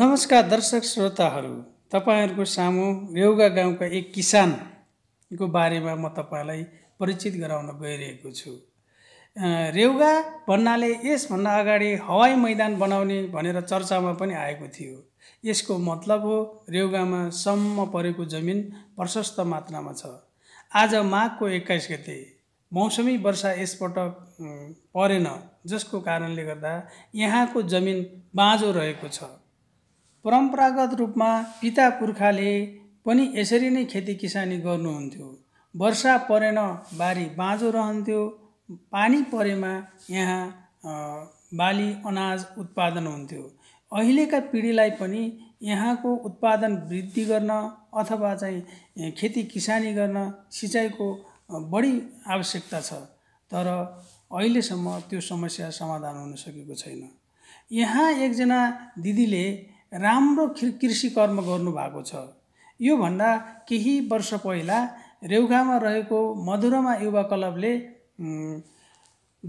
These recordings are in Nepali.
नमस्कार दर्शक श्रोताहरू तपाईँहरूको सामु रेउगा गाउँका एक किसानको बारेमा म तपाईँलाई परिचित गराउन गइरहेको छु रेउगा भन्नाले यसभन्दा अगाडि हवाई मैदान बनाउने भनेर चर्चामा पनि आएको थियो यसको मतलब हो रेउगामा सम्म परेको जमिन प्रशस्त मात्रामा छ आज माघको एक्काइस गते मौसमी वर्षा यसपटक परेन जसको कारणले गर्दा यहाँको जमिन बाँझो रहेको छ परम्परागत रूपमा पिता पुर्खाले पनि यसरी नै खेती किसानी गर्नुहुन्थ्यो वर्षा परेन बारी बाँझो रहन्थ्यो पानी परेमा यहाँ बाली अनाज उत्पादन हुन्थ्यो अहिलेका पिँढीलाई पनि यहाँको उत्पादन वृद्धि गर्न अथवा चाहिँ खेती किसानी गर्न सिँचाइको बढी आवश्यकता छ तर अहिलेसम्म त्यो समस्या समाधान हुन सकेको छैन यहाँ एकजना दिदीले राम्रो कृषि कर्म गर्नुभएको छ योभन्दा केही वर्ष पहिला रेउगामा रहेको मधुरमा युवा क्लबले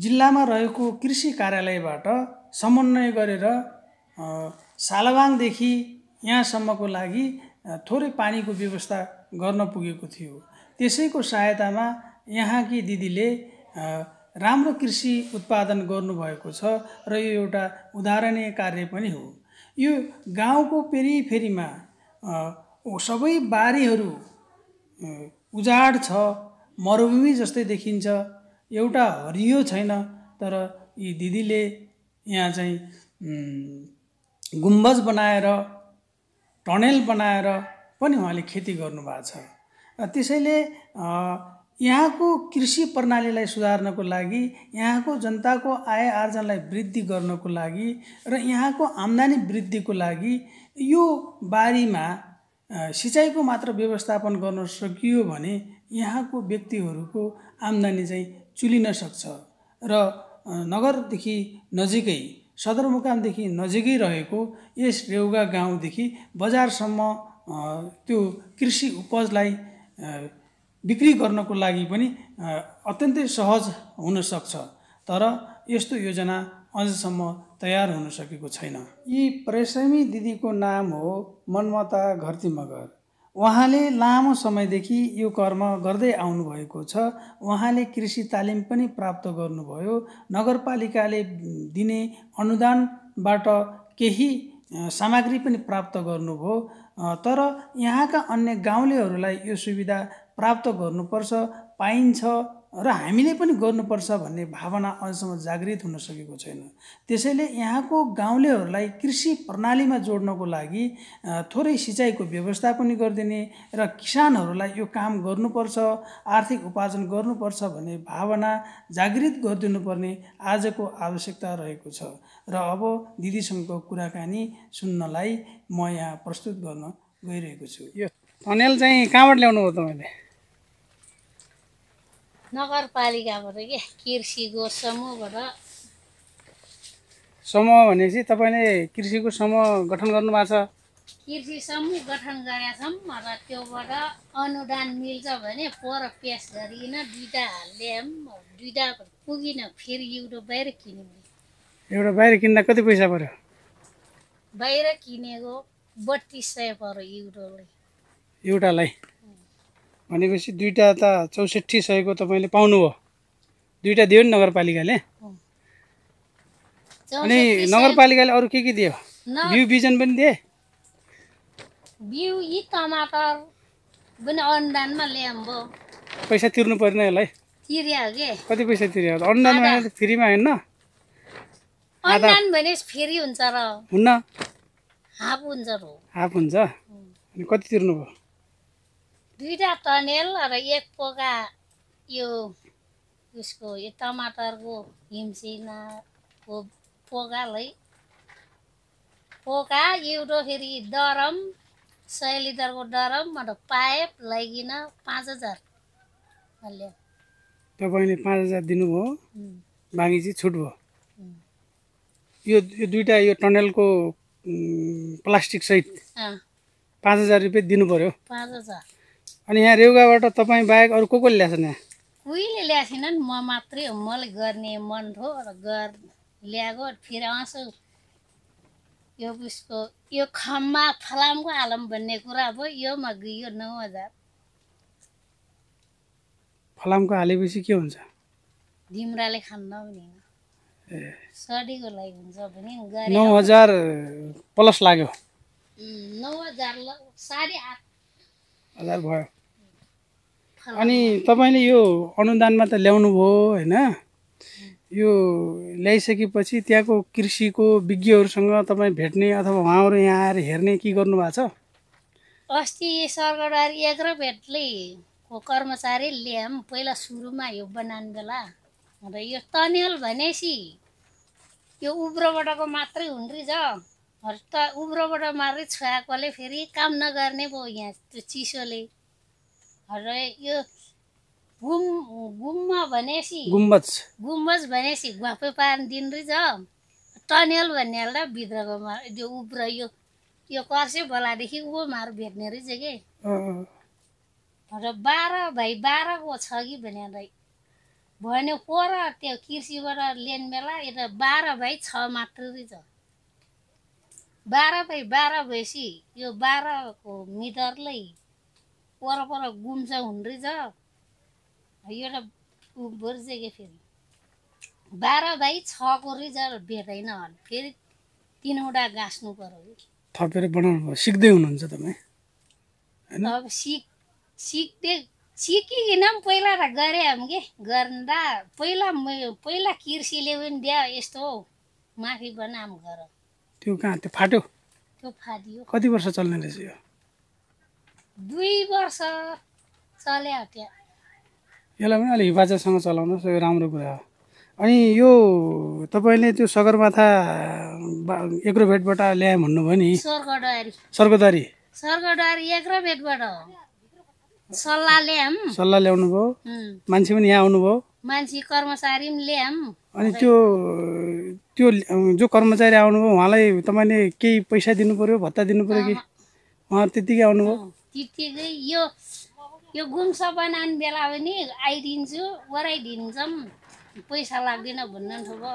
जिल्लामा रहेको कृषि कार्यालयबाट समन्वय गरेर सालबाङदेखि यहाँसम्मको लागि थोरै पानीको व्यवस्था गर्न पुगेको थियो त्यसैको सहायतामा यहाँकी दिदीले राम्रो कृषि उत्पादन गर्नुभएको छ र यो एउटा उदाहरणीय कार्य पनि हो यो गाउँको पेरिफेरीमा सबै बारीहरू उजाड छ मरुभूमि जस्तै देखिन्छ एउटा हरियो छैन तर यी दिदीले यहाँ चाहिँ गुम्बज बनाएर टनेल बनाएर पनि उहाँले खेती गर्नुभएको छ त्यसैले यहाँको कृषि प्रणालीलाई सुधार्नको लागि यहाँको जनताको आय आर्जनलाई वृद्धि गर्नको लागि र यहाँको आम्दानी वृद्धिको लागि यो बारीमा सिँचाइको मात्र व्यवस्थापन गर्न सकियो भने यहाँको व्यक्तिहरूको आम्दानी चाहिँ चुलिन सक्छ र नगरदेखि नजिकै सदरमुकामदेखि नजिकै रहेको यस रेउगा गाउँदेखि बजारसम्म त्यो कृषि उपजलाई बिक्री गर्नको लागि पनि अत्यन्तै सहज हुनसक्छ तर यस्तो योजना अझसम्म तयार हुन सकेको छैन यी प्रेसमी दिदीको नाम हो मनमता घरती मगर उहाँले लामो समयदेखि यो कर्म गर्दै आउनुभएको छ उहाँले कृषि तालिम पनि प्राप्त गर्नुभयो नगरपालिकाले दिने अनुदानबाट केही सामग्री पनि प्राप्त गर्नुभयो तर यहाँका अन्य गाउँलेहरूलाई यो सुविधा प्राप्त गर्नुपर्छ पाइन्छ र हामीले पनि गर्नुपर्छ भन्ने भावना अझसम्म जागृत हुन सकेको छैन त्यसैले यहाँको गाउँलेहरूलाई कृषि प्रणालीमा जोड्नको लागि थोरै सिँचाइको व्यवस्था पनि गरिदिने र किसानहरूलाई यो काम गर्नुपर्छ आर्थिक उपार्जन गर्नुपर्छ भन्ने भावना जागृत गरिदिनुपर्ने आजको आवश्यकता रहेको छ र अब दिदीसँगको कुराकानी सुन्नलाई म यहाँ प्रस्तुत गर्न गइरहेको छु यो थनेल चाहिँ कहाँबाट ल्याउनु हो तपाईँले नगरपालिकाबाट के कृषिको समूहबाट समूह भनेपछि तपाईँले कृषिको समूह गठन गर्नुभएको छ कृषि समूह गठन गरेका छौँ र त्योबाट अनुदान मिल्छ भने पर पेस गरिकन दुइटा हालिदियौँ दुइटा पुगिन फेरि एउटा बाहिर किन्यौँ एउटा बाहिर किन्दा कति पैसा पऱ्यो बाहिर किनेको बत्तिस सय पऱ्यो एउटालाई एउटालाई भनेपछि दुईवटा त चौसठी सयको तपाईँले पाउनुभयो दुईवटा दियो नि नगरपालिकाले अनि नगरपालिकाले अरू के के दियो बिउ बिजन पनि दिए बिउ यी टमाटर पनि अनुदानमा ल्याम्बो पैसा तिर्नु पर्ने यसलाई कति पैसा तिर्यो अनुदानमा फ्रीमा होइन अनुदान भने फ्री हुन्छ र हुन्न हाफ हुन्छ हाफ हुन्छ अनि कति तिर्नुभयो दुईवटा टनेल र एक पोका यो उसको यो टमाटरको हिमसिनाको पोकालाई पोका एउटा फेरि डरम सय लिटरको डरम अन्त पाइप लैकिन पाँच हजार तपाईँले पाँच हजार दिनुभयो बाँकी चाहिँ छुट भयो यो यो दुइटा यो टनेलको प्लास्टिक सहित पाँच हजार रुपियाँ दिनु पर्यो पाँच हजार अनि यहाँ रेउगाबाट तपाईँ बाहेक अरू को कोले ल्याएको छ यहाँ कोहीले ल्याएको छैनन् म मात्रै हो मलाई गर्ने मन हो र गर ल्याएको फेरि आउँछु यो उसको यो खम्मा फलामको आलम भन्ने कुरा अब योमा गयो नौ हजार फलामको हालेपछि के हुन्छ धिम्राले खान नभनिन सडीको लागि हुन्छ भने नौ हजार प्लस लाग्यो नौ हजार साढे आठ हजार भयो अनि तपाईँले यो अनुदानमा त ल्याउनु ल्याउनुभयो होइन यो ल्याइसकेपछि त्यहाँको कृषिको विज्ञहरूसँग तपाईँ भेट्ने अथवा उहाँहरू यहाँ आएर हेर्ने के गर्नुभएको छ अस्ति र भेटले कर्मचारी ल्याम पहिला सुरुमा यो बनान बेला र यो तनेल भनेपछि यो उब्रोबाटको मात्रै हुन् रहेछ त उब्रोबाट मात्रै छोएकोले फेरि काम नगर्ने भयो यहाँ त्यो चिसोले यो गुम गुम्मा भनेपछि गुम्बज गुम्बज भनेपछि घुवाफै पार्न दिन रहेछ टनेल भन्ने र भित्रकोमा त्यो उब्र यो यो कर्से बलादेखि मार भेट्ने रहेछ कि र बाह्र भाइ बाह्रको छ कि भनेर भन्यो पर त्यो कृषिबाट लेन बेला यता बाह्र भाइ छ मात्र रहेछ बाह्र भाइ बाह्र भएपछि यो बाह्रको मिटरलाई परपर गुम्सा हुन्ड्रिज एउटा कि फेरि बाह्र भाइ छको रिजल्ट भेट्दैन होला फेरि तिनवटा गाँस्नु पऱ्यो थपेर बनाउनु पर्यो सिक्दै हुनुहुन्छ तपाईँ अब सिक सिक्दै सिकिकन पनि पहिला त गरे के कि गर्दा पहिला पहिला कृषिले पनि दियो यस्तो हो माफी बनाम गर त्यो कहाँ त्यो फाट्यो त्यो फाटियो कति वर्ष चल्ने रहेछ यो दुई वर्ष चले त्यहाँ यसलाई पनि अलिक हिफाजतसँग चलाउनुहोस् यो राम्रो कुरा हो अनि यो तपाईँले त्यो सगरमाथा एग्रोभेटबाट ल्याए भन्नुभयो नि स्वर्गदारी स्वर्गदारी एग्रोभेटबाट सल्लाह ल्याम सल्लाह ल्याउनु भयो मान्छे पनि यहाँ आउनुभयो मान्छे कर्मचारी पनि ल्यायौँ अनि त्यो त्यो जो कर्मचारी आउनुभयो उहाँलाई तपाईँले केही पैसा दिनु पर्यो भत्ता दिनु पर्यो कि उहाँ त्यत्तिकै आउनुभयो त्यतिकै यो यो गुम्सा बनाउने बेला पनि आइदिन्छु गराइदिन्छौँ पैसा लाग्दैन भन्नु ठुलो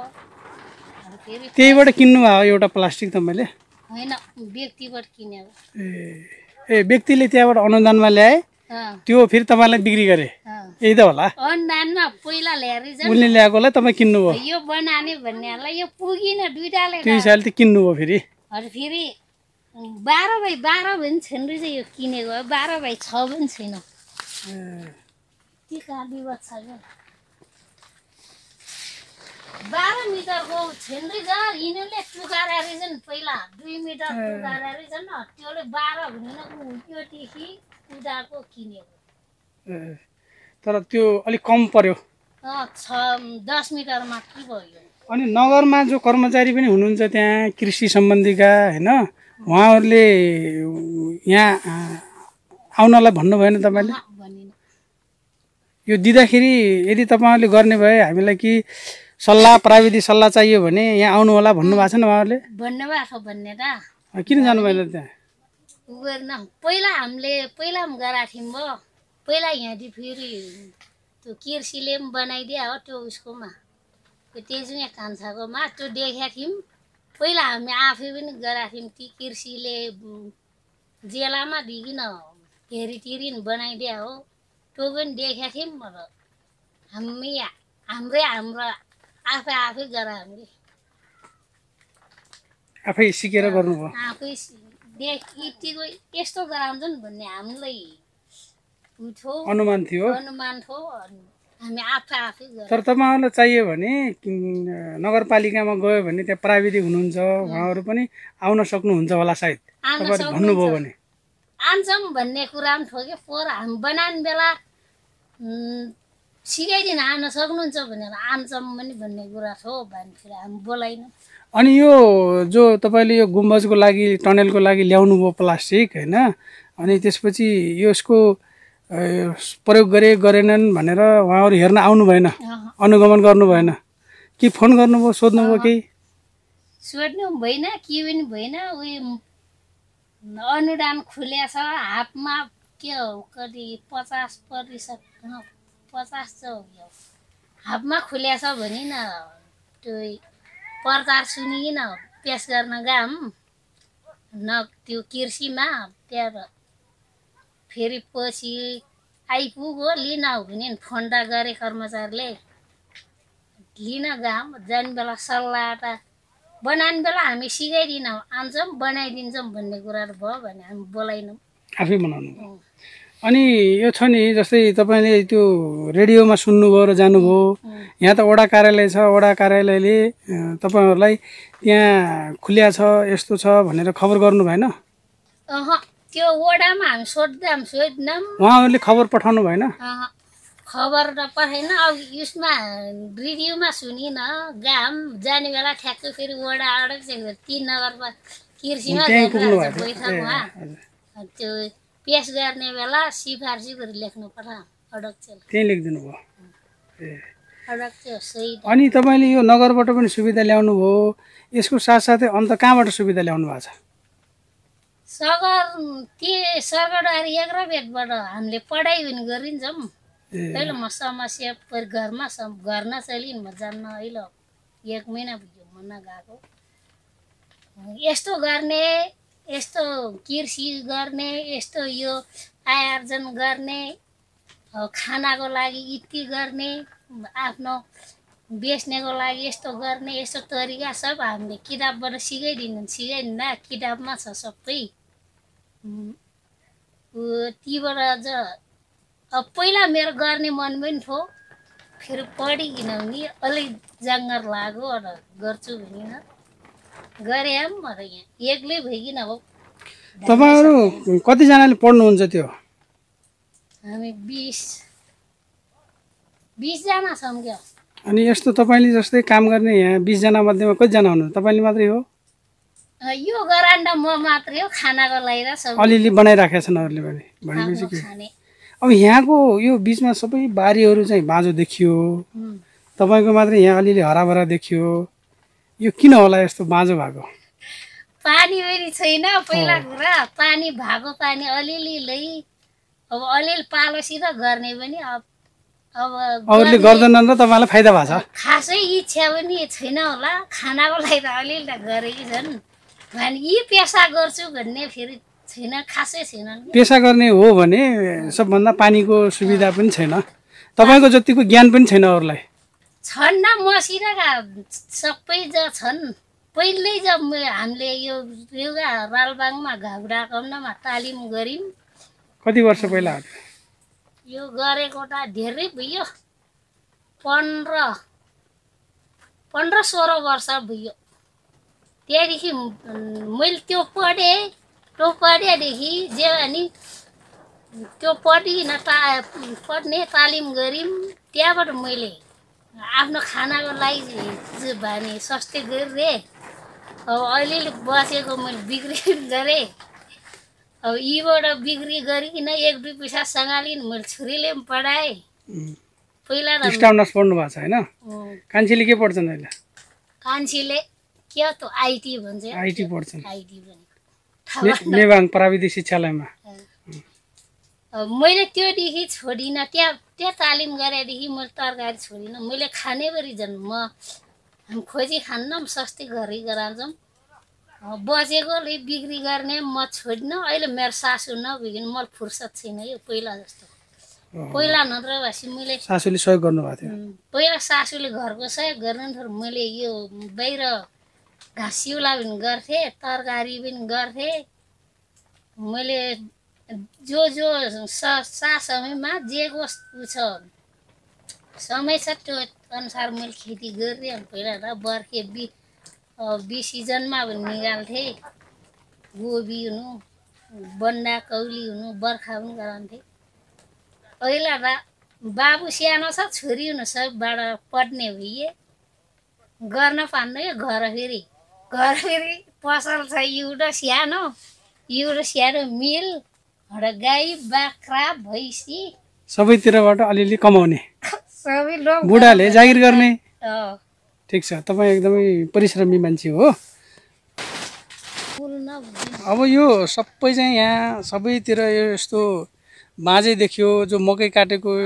त्यहीबाट किन्नुभयो एउटा प्लास्टिक त मैले होइन व्यक्तिबाट किनेको ए ए व्यक्तिले त्यहाँबाट अनुदानमा ल्याए त्यो फेरि तपाईँलाई बिक्री गरे यही त होला अनुदानमा पहिला ल्याएर उसले ल्याएको होला तपाईँ किन्नुभयो यो बनाने भन्नेहरूलाई यो पुगिन दुइटाले त्यो हिसाबले त किन्नुभयो फेरि फेरि बाह्र बाई बाह्र पनि छैन रहेछ यो किनेको बाह्र बाई छ पनि छैन के कहाँ विवाद छ क्या बाह्र मिटरको छैन रहेछ यिनीहरूले टुकाएर रहेछन् पहिला दुई मिटर टुकाएर रहेछन् त्योले बाह्र हुँदैन त्योदेखि कुदाको किनेको तर त्यो अलिक कम पर्यो छ दस मिटर मात्रै भयो अनि नगरमा जो कर्मचारी पनि हुनुहुन्छ त्यहाँ कृषि सम्बन्धीका होइन उहाँहरूले यहाँ आउनलाई भन्नु भएन तपाईँले यो दिँदाखेरि यदि तपाईँहरूले गर्ने भए हामीलाई कि सल्लाह प्राविधिक सल्लाह चाहियो भने यहाँ आउनु होला भन्नुभएको छैन उहाँहरूले किन जानु भएन त्यहाँ पहिला हामीले पहिला पनि गराएको थियौँ भयो पहिला यहाँ फेरि त्यो किर्सीले पनि बनाइदिया हो त्यो उसकोमा त्यो तेजुया कान्छाकोमा त्यो देखाएको थियौँ पहिला हामी आफै पनि गराएको थियौँ ती कृषिले जेलामा दिकिन हेरितिरिन बनाइदिया हो त्यो पनि देखेका थियौँ हामी हाम्रै हाम्रो आफै आफै गर हामीले आफै सिकेर गर्नुभयो आफै देख देखिको यस्तो गराउँछ नि भन्ने हामीलाई अनुमान थियो अनुमान थियो तर तपाईँहरूलाई चाहियो भने नगरपालिकामा गयो भने त्यहाँ प्राविधिक हुनुहुन्छ उहाँहरू पनि आउन सक्नुहुन्छ होला सायद भन्नुभयो भने आउँछौँ भन्ने कुरा पनि ठोक्यो पोहोर हामी बनाउने बेला सिकाइदिन आउन सक्नुहुन्छ भनेर आउँछौँ पनि भन्ने कुरा छ भनेर हामी बोलाइनौँ अनि यो जो तपाईँले यो गुम्बजको लागि टनेलको लागि ल्याउनु भयो प्लास्टिक होइन अनि त्यसपछि यसको प्रयोग गरे गरेनन् भनेर उहाँहरू हेर्न आउनु भएन अनुगमन गर्नु भएन कि फोन गर्नुभयो सोध्नुभयो केही सोध्नु भएन के पनि भएन उयो अनुदान खुल्या छ हातमा के हो कति पचास प्रतिशत पचास त हातमा खुल्या छ भने न त्यो प्रचार सुनिकन पेस गर्न गयौँ न त्यो कृषिमा त्यहाँ फेरि पछि आइपुग्यो लिन हुने फन्डा गरे कर्मचारीले लिन गाउँ जाने बेला सल्लाह त बनाउने बेला हामी सिकाइदिनौँ आउँछौँ बनाइदिन्छौँ भन्ने कुराहरू भयो भने हामी बोलाइनौँ आफै बनाउनु अनि यो छ नि जस्तै तपाईँले त्यो रेडियोमा सुन्नुभयो र जानुभयो यहाँ त वडा कार्यालय छ वडा कार्यालयले तपाईँहरूलाई त्यहाँ खुलिया छ यस्तो छ भनेर खबर गर्नु भएन त्यो वडामा हामी सोद्धाम सोध्दैनौँ उहाँहरूले खबर पठाउनु भएन खबर त पठाएन अब यसमा रेडियोमा सुनिनँ घाम जाने बेला ठ्याक्कै फेरि ओडा आडा तिन नगरमा कृषिमा बैठकमा त्यो पेस गर्ने बेला सिफारसी गरी लेख्नु पर्ला लेखिदिनु भयो अनि तपाईँले यो नगरबाट पनि सुविधा ल्याउनु भयो यसको साथसाथै अन्त कहाँबाट सुविधा ल्याउनु भएको छ सगर त्यो एक र भेटबाट हामीले पढाइ पनि गरिन्छौँ पहिला म समस्या पर घरमा घर नचलिन् म जान्न अहिले एक महिना पुग्यो म नगएको यस्तो गर्ने यस्तो कृषि गर्ने यस्तो यो आय आर्जन गर्ने खानाको लागि यति गर्ने आफ्नो बेच्नेको लागि यस्तो गर्ने यस्तो तरिका सब हामीले किताबबाट सिकाइदिनु सिकाइदिँदा किताबमा छ सबै तीबाट अझ अब पहिला मेरो गर्ने मन पनि थियो फेरि पढेँ किनभने अलिक जाँगर लाग्यो र गर्छु भनिन गरेँ भनेर यहाँ एक्लै भइकन अब तपाईँहरू कतिजनाले पढ्नुहुन्छ त्यो हामी बिस बिसजना छौँ क्या अनि यस्तो तपाईँले जस्तै काम गर्ने यहाँ बिसजना मध्येमा कतिजना हुनुहुन्छ तपाईँले मात्रै हो यो गरान्ड म मात्रै हो खानाको लागि अलिअलि बनाइराखेको छन् अरूले भने अब यहाँको यो बिचमा सबै बारीहरू चाहिँ बाँझो देखियो तपाईँको मात्रै यहाँ अलिअलि हराभरा देखियो यो किन होला यस्तो बाँझो भएको पानी पनि छैन पहिला कुरा पानी भएको पानी अलिअलि लै अब अलिअलि पालोसित गर्ने पनि अब अब अरूले गर्दैन र तपाईँलाई फाइदा भएको छ खासै इच्छा पनि छैन होला खानाको लागि त अलिअलि त गरेकी छन् यी पेसा गर्छु भन्ने फेरि छैन खासै छैन पेसा गर्ने हो भने सबभन्दा पानीको सुविधा पनि छैन तपाईँको जतिको ज्ञान पनि छैन अरूलाई छन् न मसिनाका सबै ज छन् पहिल्यै जब हामीले यो योगा रालबाङमा घाउडा कम्नमा तालिम गऱ्यौँ कति वर्ष पहिला यो गरेको त धेरै भयो पन्ध्र पन्ध्र सोह्र वर्ष भयो त्यहाँदेखि मैले त्यो पढेँ त्यो पढेदेखि जे अनि त्यो पढिकन ता पढ्ने तालिम गऱ्यौँ त्यहाँबाट मैले आफ्नो खानाको लागि भने सस्तै गरिदिएँ अब अलिअलि बसेको मैले बिक्री गरेँ अब यीबाट बिक्री गरिकन एक दुई पैसा सँगालिन मैले छोरीले पनि पढाएँ पहिला त पढ्नु भएको छ होइन कान्छीले के पढ्छन् अहिले कान्छीले के त आइटी भन्छ आइटी आइटी भनेको नेवाङ प्राविधिक शिक्षालयमा मैले त्योदेखि छोडिनँ त्यहाँ त्यहाँ तालिम गरेदेखि मैले तरकारी छोडिनँ मैले खाने खानेभरि झन् म खोजी खान्न सस्ती गरी गराउँछौँ अलिक बिक्री गर्ने म छोडिनँ अहिले मेरो सासु नबिग्रिनु मलाई फुर्सद छैन यो पहिला जस्तो पहिला नत्र भएपछि मैले सासुले सहयोग गर्नुभएको थियो पहिला सासुले घरको सहयोग गर्नु मैले यो बाहिर घाँसिउला पनि गर्थेँ तरकारी पनि गर्थेँ मैले जो जो सा समयमा जे वस्तु छ समय छ त्यो अनुसार मैले खेती गरिदिएँ पहिला त बर्खे बि बि सिजनमा पनि निकाल्थेँ गोबी हुनु बन्डा कौली हुनु बर्खा पनि गराउँथेँ पहिला त बाबु सानो छ छोरी हुनु सबबाट पढ्ने भइए गर्न पान्दैन घर फेरि घर फेरि पसल छ एउटा सानो एउटा सानो मिल गाई बाख्रा भैँसी सबैतिरबाट अलिअलि कमाउने सबै बुढाले जागिर गर्ने ठिक छ तपाईँ एकदमै परिश्रमी मान्छे हो अब यो सबै चाहिँ यहाँ सबैतिर यो यस्तो बाँझै देखियो जो मकै काटेको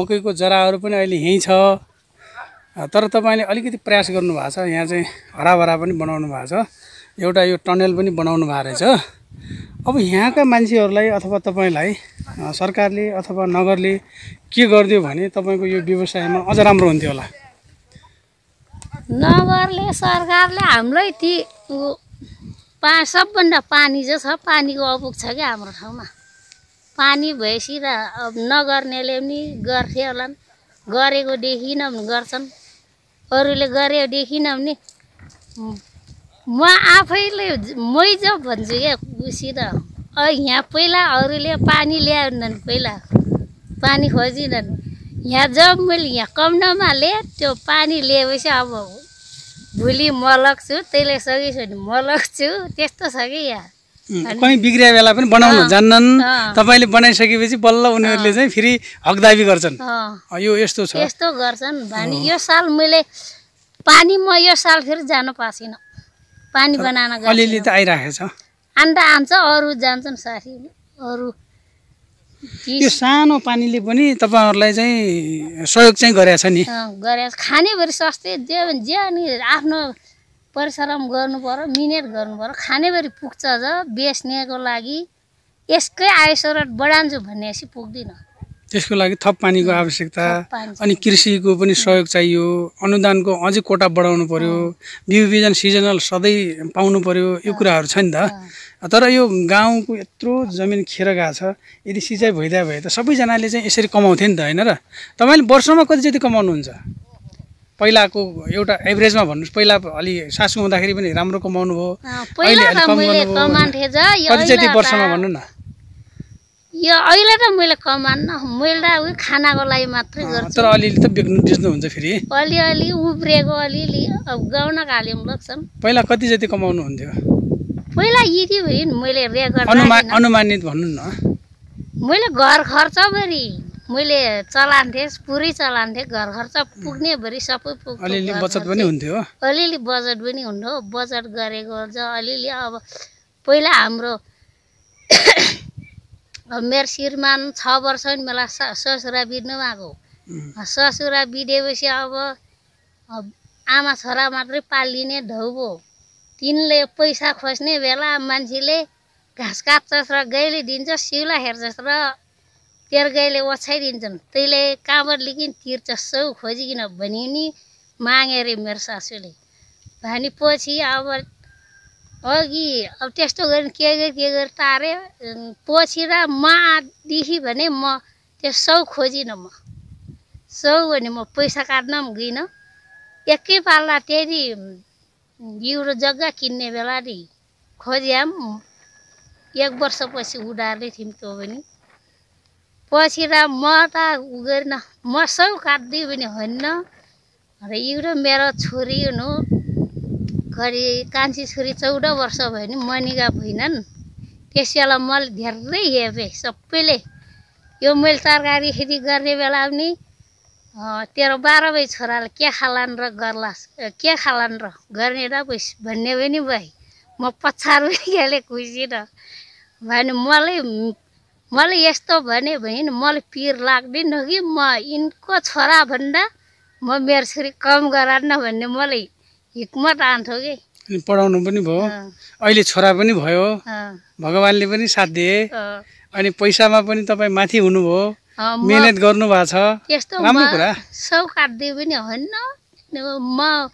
मकैको जराहरू पनि अहिले यहीँ छ तर तपाईँले अलिकति प्रयास गर्नुभएको छ यहाँ चाहिँ हराभरा पनि बनाउनु भएको छ एउटा यो टनल पनि बनाउनु भएको रहेछ अब यहाँका मान्छेहरूलाई अथवा तपाईँलाई सरकारले अथवा नगरले के गरिदियो भने तपाईँको यो व्यवसायमा अझ राम्रो हुन्थ्यो होला नगरले सरकारले हाम्रै ती पा सबभन्दा पानी जो छ पानीको अपुग छ क्या हाम्रो ठाउँमा पानी भएपछि र अब नगर्नेले पनि गर्थे होला गरेको देखिन गर्छन् अरूले गरे देखिनँ भने म आफैले मै जब भन्छु क्या त यहाँ पहिला अरूले पानी ल्याएनन् पहिला पानी खोजिनन् यहाँ जब मैले यहाँ कम्नमा ल्याएँ त्यो पानी ल्याएपछि अब भोलि म लग्छु त्यसले सकिसक्यो भने म लग्छु त्यस्तो छ कि यहाँ कहीँ बिग्रिया बेला पनि बनाउनु जान्नन् तपाईँले बनाइसकेपछि बल्ल उनीहरूले चाहिँ फेरि हकदाबी गर्छन् यो यस्तो छ यस्तो गर्छन् भने यो साल मैले पानी म यो साल फेरि जानु पाएको छैन पानी बनान अलिअलि त आइरहेको छ अन्त आन्छ अरू जान्छन् साथी अरू यो सानो पानीले पनि तपाईँहरूलाई चाहिँ सहयोग चाहिँ गरेछ नि गरे खानेभरि सस्तै जे जे अनि आफ्नो परिश्रम गर्नु पर्यो मिहिनेत गर्नुपऱ्यो खानेभरि पुग्छ ज बेच्नेको लागि यसकै आयस्रोत बढान्छु भनेपछि पुग्दिनँ त्यसको लागि थप पानीको आवश्यकता अनि कृषिको पनि सहयोग चाहियो अनुदानको अझै कोटा बढाउनु पर्यो बिउ बिजन सिजनल सधैँ पाउनु पर्यो यो कुराहरू छ नि त तर यो गाउँको यत्रो जमिन खेर गएको छ यदि सिँचाइ भइदिए भए त सबैजनाले चाहिँ यसरी कमाउँथ्यो नि त होइन र तपाईँले वर्षमा कति जति कमाउनुहुन्छ पहिलाको एउटा एभरेजमा भन्नुहोस् पहिला अलि सासु हुँदाखेरि पनि राम्रो कमाउनु भयो कति जति वर्षमा भन्नु न यो अहिले त मैले कमान्न मैले त खानाको लागि मात्रै गर्छु तर अलिअलि त बेच्नु बेच्नुहुन्छ फेरि अलिअलि उब्रेको अलिअलि अब गाउन घाल्यौँ लग्छौँ पहिला कति जति कमाउनु हुन्थ्यो पहिला यति भयो मैले रेकर्ड अनुमानित भन्नु न मैले घर खर्च फेरि मैले चलान्थेँ पुरै चलान्थेँ घर खर्च भरि सबै पुग्थ्यो अलिअलि बचत पनि हुन्थ्यो अलिअलि बजट पनि हुन्थ्यो बजट गरेको छ अलिअलि अब पहिला हाम्रो मेरो श्रीमान छ वर्ष नि मलाई ससुरा बिर्नु आएको ससुरा बिदेपछि अब आमा छोरा मात्रै पालिने धौबो तिनले पैसा खोज्ने बेला मान्छेले घाँस काट्छस् र गैली दिन्छ सिउला हेर्छस् र गाईले ओछ्याइदिन्छन् तैँले काँबर लिकिन सौ खोजिकन भने नि मागे अरे मेरो सासूले भनेपछि अब अघि अब त्यस्तो गरेर के गरे के गरे तारे पछि र मादेखि भने म त्यो सौ खोजिनँ म सौ भने म पैसा काट्न पनि गइनँ एकै पाला त्यही युरो जग्गा किन्ने बेला नि खोज्याम एक वर्षपछि उडाएरै थियौँ त्यो पनि पछि र म त उ गरिन मसौ काट्दै पनि होइन र एउटा मेरो छोरी हुनु घरि कान्छी छोरी चौध वर्ष भयो भने मनिगा भइनन् त्यस बेला मैले धेरै हेपेँ सबैले यो मैले तरकारी खेती गर्ने बेला पनि तेरो बाह्र बजी छोराले के खालान् र गर्ला के खालान् र गर्ने र भन्ने पनि भए म पछार पनि खेलेँ खुसी र भने मलाई मलाई यस्तो भने भने मलाई पिर लाग्दैन कि म यिनको छोरा भन्दा म मेरो छोरी कम गरान्न भन्ने मलाई हिक्मत आन्थ्यो कि पढाउनु पनि भयो अहिले छोरा पनि भयो भगवान्ले पनि साथ दिए अनि पैसामा पनि तपाईँ माथि हुनुभयो मिहिनेत गर्नुभएको छ यस्तो राम्रो कुरा सौ काटिदियो पनि होइन म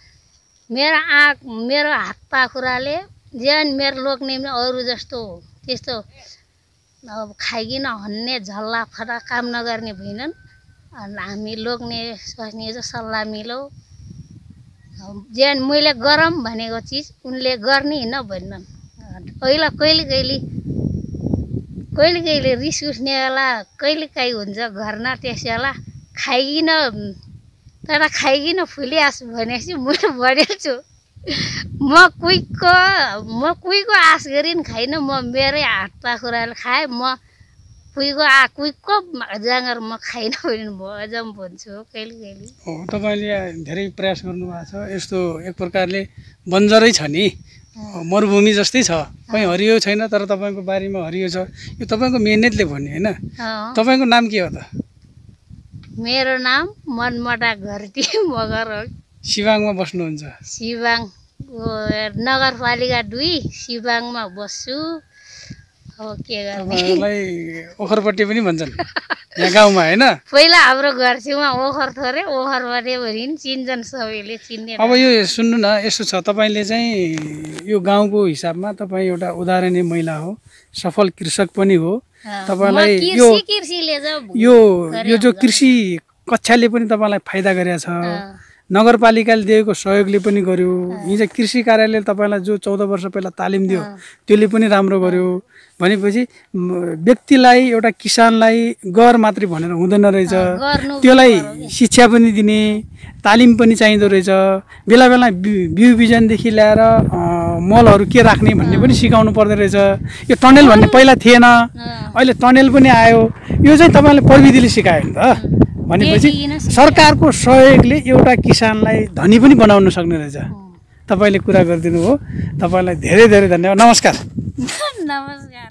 मेरो आँख मेरो हात पाखुराले ज्यान मेरो लोग्ने अरू जस्तो त्यस्तो अब खाइकन हन्ने झल्ला फरक काम नगर्ने भएनन् अनि हामी लोग्ने सोच्ने चाहिँ सल्लाह मिलौ जे मैले गरम भनेको चिज उनले गर्ने होइन भन्नन् कहिले कहिले कहिले कहिले कहिले रिस उठ्नेवाला कहिलेकाहीँ हुन्छ घरमा बेला खाइकन तर खाइकिन फुलिआस भनेपछि म बढेल्छु म कुइकको म कुइको आस गरिन खाइनँ म मेरै हात पाखुराले खाएँ म कुहीको आ कुइको जाँगर म खाइन भने म अझ भन्छु कहिले कहिले तपाईँले धेरै प्रयास गर्नुभएको छ यस्तो एक प्रकारले बन्जरै छ नि मरुभूमि जस्तै छ कहीँ हरियो छैन तर तपाईँको बारीमा हरियो छ यो तपाईँको मेहनतले भन्ने होइन तपाईँको नाम के हो त मेरो नाम मनमटा घरटी मगर हो सिवाङमा बस्नुहुन्छ सिवाङ नगरपालिका दुई सिवाङमा बस्छु अब के गर्नुलाई ओखरपट्टि पनि भन्छन् गाउँमा होइन पहिला हाम्रो घर छेउमा ओखर थोरै ओखरपट्टि भने चिन्छन् सबैले चिन्ने अब यो सुन्नु न यसो छ तपाईँले चाहिँ यो गाउँको हिसाबमा तपाईँ एउटा उदाहरणीय महिला हो सफल कृषक पनि हो तपाईँलाई यो कृषिले यो जो कृषि कक्षाले पनि तपाईँलाई फाइदा गरेछ छ नगरपालिकाले दिएको सहयोगले पनि गर्यो हिजो कृषि कार्यालयले तपाईँलाई जो चौध वर्ष पहिला तालिम दियो त्यसले पनि राम्रो गर्यो भनेपछि व्यक्तिलाई एउटा किसानलाई गर मात्रै भनेर हुँदैन रहेछ त्यसलाई शिक्षा पनि दिने तालिम पनि चाहिँदो रहेछ बेला बेला बिउ बिजनदेखि ल्याएर मलहरू के राख्ने भन्ने पनि सिकाउनु पर्दो रहेछ यो टनेल भन्ने पहिला थिएन अहिले टनेल पनि आयो यो चाहिँ तपाईँले प्रविधिले सिकायो नि त भनेपछि सरकारको सहयोगले एउटा किसानलाई धनी पनि बनाउन सक्ने रहेछ तपाईँले कुरा गरिदिनु हो तपाईँलाई धेरै धेरै धन्यवाद नमस्कार नमस्कार